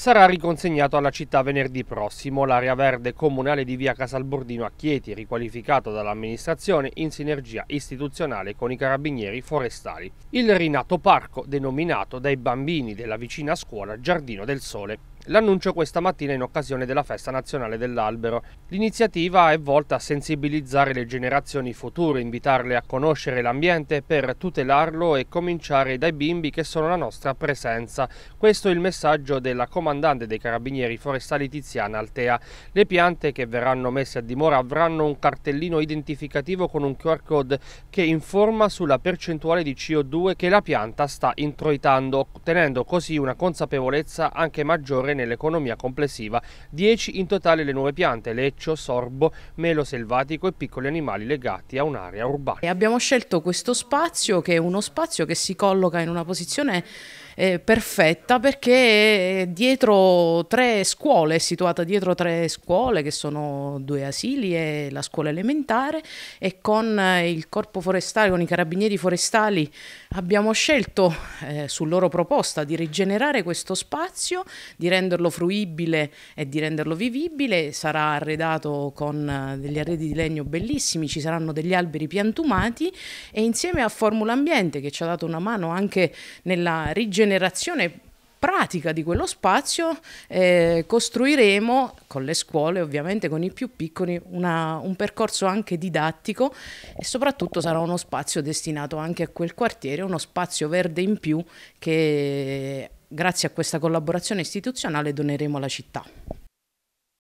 sarà riconsegnato alla città venerdì prossimo. L'area verde comunale di via Casalbordino a Chieti, riqualificato dall'amministrazione in sinergia istituzionale con i carabinieri forestali. Il rinato parco, denominato dai bambini della vicina scuola Giardino del Sole. L'annuncio questa mattina in occasione della Festa Nazionale dell'Albero. L'iniziativa è volta a sensibilizzare le generazioni future, invitarle a conoscere l'ambiente per tutelarlo e cominciare dai bimbi che sono la nostra presenza. Questo è il messaggio della comandante dei Carabinieri Forestali Tiziana Altea. Le piante che verranno messe a dimora avranno un cartellino identificativo con un QR code che informa sulla percentuale di CO2 che la pianta sta introitando, ottenendo così una consapevolezza anche maggiore nell'economia complessiva. 10 in totale le nuove piante, leccio, sorbo, melo selvatico e piccoli animali legati a un'area urbana. E abbiamo scelto questo spazio che è uno spazio che si colloca in una posizione eh, perfetta perché è dietro tre scuole, è situata dietro tre scuole che sono due asili e la scuola elementare e con eh, il corpo forestale, con i carabinieri forestali abbiamo scelto eh, su loro proposta di rigenerare questo spazio, di renderlo fruibile e di renderlo vivibile, sarà arredato con eh, degli arredi di legno bellissimi, ci saranno degli alberi piantumati e insieme a Formula Ambiente che ci ha dato una mano anche nella rigenerazione generazione pratica di quello spazio eh, costruiremo con le scuole, ovviamente con i più piccoli, una, un percorso anche didattico e soprattutto sarà uno spazio destinato anche a quel quartiere, uno spazio verde in più che grazie a questa collaborazione istituzionale doneremo alla città.